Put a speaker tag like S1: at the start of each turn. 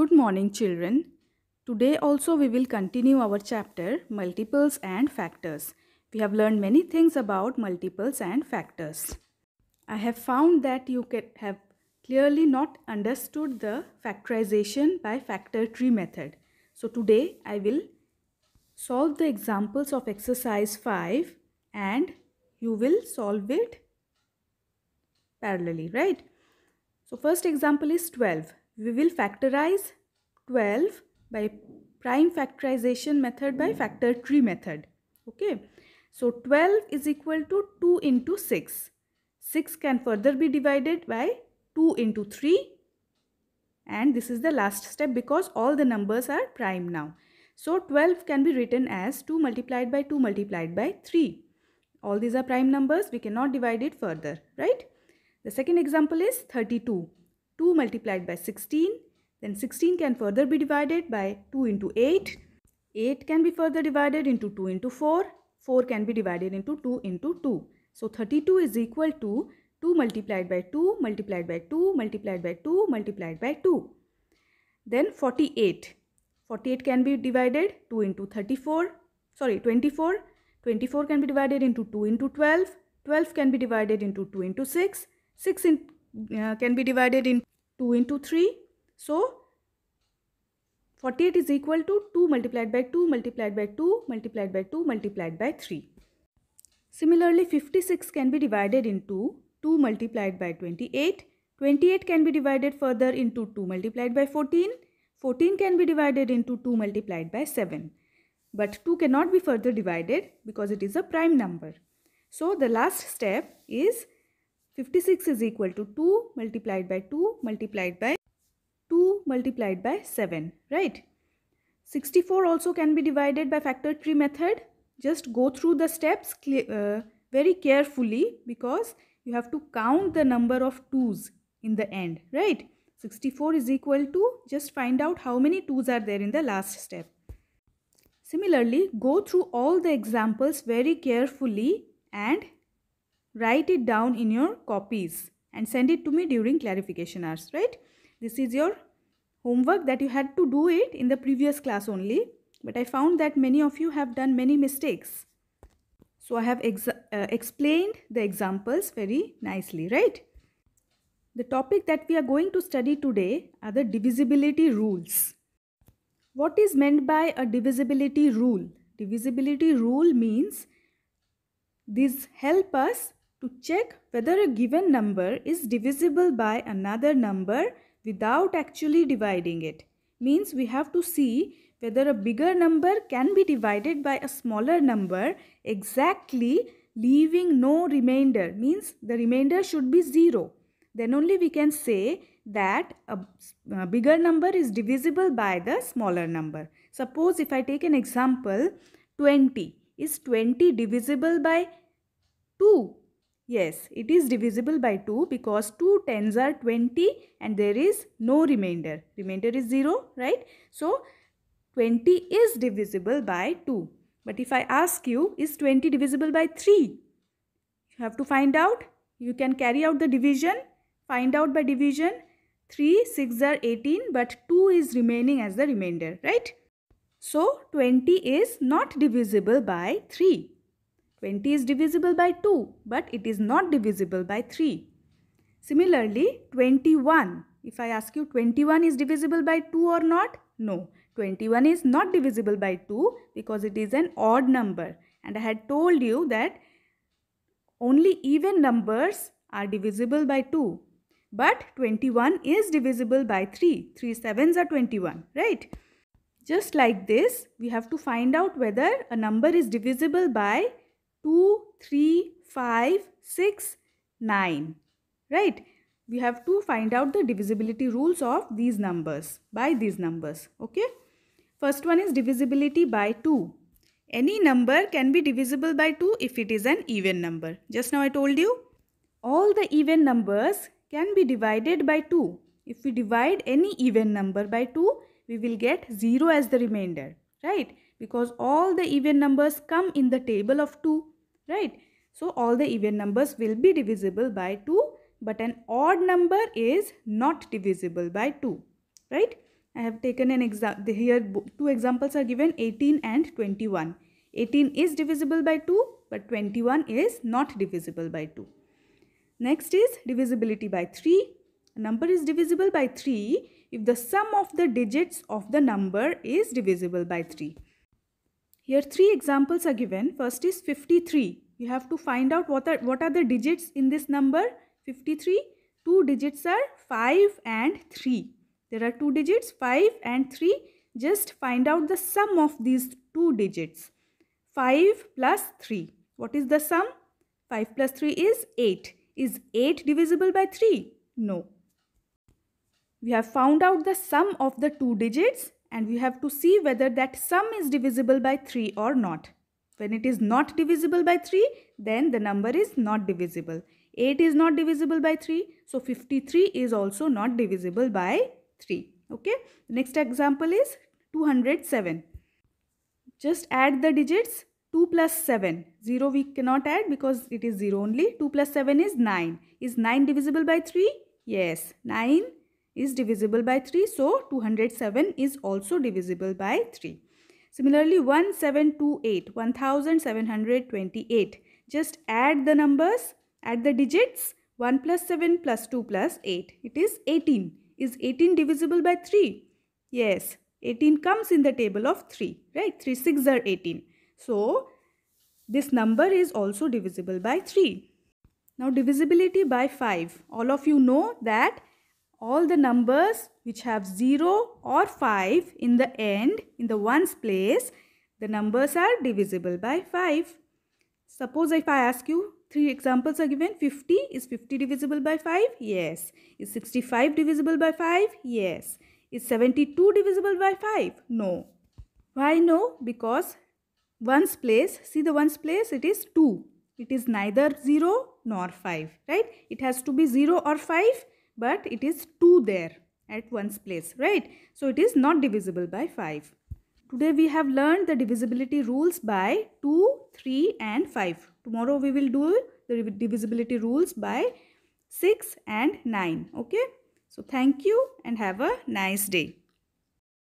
S1: Good morning children. Today also we will continue our chapter multiples and factors. We have learned many things about multiples and factors. I have found that you have clearly not understood the factorization by factor tree method. So today I will solve the examples of exercise 5 and you will solve it parallelly, right? So first example is 12 we will factorize 12 by prime factorization method by factor tree method okay so 12 is equal to 2 into 6 6 can further be divided by 2 into 3 and this is the last step because all the numbers are prime now so 12 can be written as 2 multiplied by 2 multiplied by 3 all these are prime numbers we cannot divide it further right the second example is 32 2 multiplied by 16. Then 16 can further be divided by 2 into 8. 8 can be further divided into 2 into 4. 4 can be divided into 2 into 2. So 32 is equal to 2 multiplied by 2 multiplied by 2 multiplied by 2 multiplied by 2. Then 48. 48 can be divided 2 into 34. Sorry 24. 24 can be divided into 2 into 12. 12 can be divided into 2 into 6. 6 in, uh, can be divided in 2 into 3. So 48 is equal to 2 multiplied by 2 multiplied by 2 multiplied by 2 multiplied by 3. Similarly 56 can be divided into 2 multiplied by 28. 28 can be divided further into 2 multiplied by 14. 14 can be divided into 2 multiplied by 7. But 2 cannot be further divided because it is a prime number. So the last step is 56 is equal to 2 multiplied by 2 multiplied by 2 multiplied by 7, right? 64 also can be divided by factor 3 method. Just go through the steps uh, very carefully because you have to count the number of 2's in the end, right? 64 is equal to, just find out how many 2's are there in the last step. Similarly, go through all the examples very carefully and write it down in your copies and send it to me during clarification hours, right? This is your homework that you had to do it in the previous class only. But I found that many of you have done many mistakes. So I have ex uh, explained the examples very nicely, right? The topic that we are going to study today are the divisibility rules. What is meant by a divisibility rule? Divisibility rule means these help us to check whether a given number is divisible by another number without actually dividing it. Means we have to see whether a bigger number can be divided by a smaller number exactly leaving no remainder means the remainder should be 0. Then only we can say that a, a, bigger number is divisible by the smaller number. Suppose if I take an example 20 is 20 divisible by 2 Yes, it is divisible by 2 because 2 tens are 20 and there is no remainder. Remainder is 0, right? So, 20 is divisible by 2. But if I ask you, is 20 divisible by 3? You have to find out. You can carry out the division. Find out by division. 3, 6 are 18 but 2 is remaining as the remainder, right? So, 20 is not divisible by 3. 20 is divisible by 2 but it is not divisible by 3. Similarly, 21. If I ask you 21 is divisible by 2 or not? No. 21 is not divisible by 2 because it is an odd number. And I had told you that only even numbers are divisible by 2. But 21 is divisible by 3. 3 sevens are 21, right? Just like this, we have to find out whether a number is divisible by 2, 3, 5, 6, 9. Right? We have to find out the divisibility rules of these numbers by these numbers. Okay? First one is divisibility by 2. Any number can be divisible by 2 if it is an even number. Just now I told you. All the even numbers can be divided by 2. If we divide any even number by 2, we will get 0 as the remainder. Right? Because all the even numbers come in the table of 2 right so all the even numbers will be divisible by 2 but an odd number is not divisible by 2 right i have taken an example here two examples are given 18 and 21 18 is divisible by 2 but 21 is not divisible by 2 next is divisibility by 3 a number is divisible by 3 if the sum of the digits of the number is divisible by 3 here three examples are given. First is 53. You have to find out what are, what are the digits in this number 53. Two digits are 5 and 3. There are two digits 5 and 3. Just find out the sum of these two digits. 5 plus 3. What is the sum? 5 plus 3 is 8. Is 8 divisible by 3? No. We have found out the sum of the two digits and we have to see whether that sum is divisible by 3 or not. When it is not divisible by 3, then the number is not divisible. 8 is not divisible by 3, so 53 is also not divisible by 3. Okay, next example is 207. Just add the digits 2 plus 7. 0 we cannot add because it is 0 only. 2 plus 7 is 9. Is 9 divisible by 3? Yes, 9 is divisible by 3. So 207 is also divisible by 3. Similarly 1728, 1728. Just add the numbers, add the digits 1 plus 7 plus 2 plus 8. It is 18. Is 18 divisible by 3? Yes, 18 comes in the table of 3, right? 3 6 are 18. So, this number is also divisible by 3. Now, divisibility by 5. All of you know that all the numbers which have 0 or 5 in the end, in the ones place, the numbers are divisible by 5. Suppose if I ask you, three examples are given. 50, is 50 divisible by 5? Yes. Is 65 divisible by 5? Yes. Is 72 divisible by 5? No. Why no? Because ones place, see the ones place, it is 2. It is neither 0 nor 5, right? It has to be 0 or 5 but it is 2 there at one's place, right? So it is not divisible by 5. Today we have learned the divisibility rules by 2, 3 and 5. Tomorrow we will do the divisibility rules by 6 and 9, okay? So thank you and have a nice day.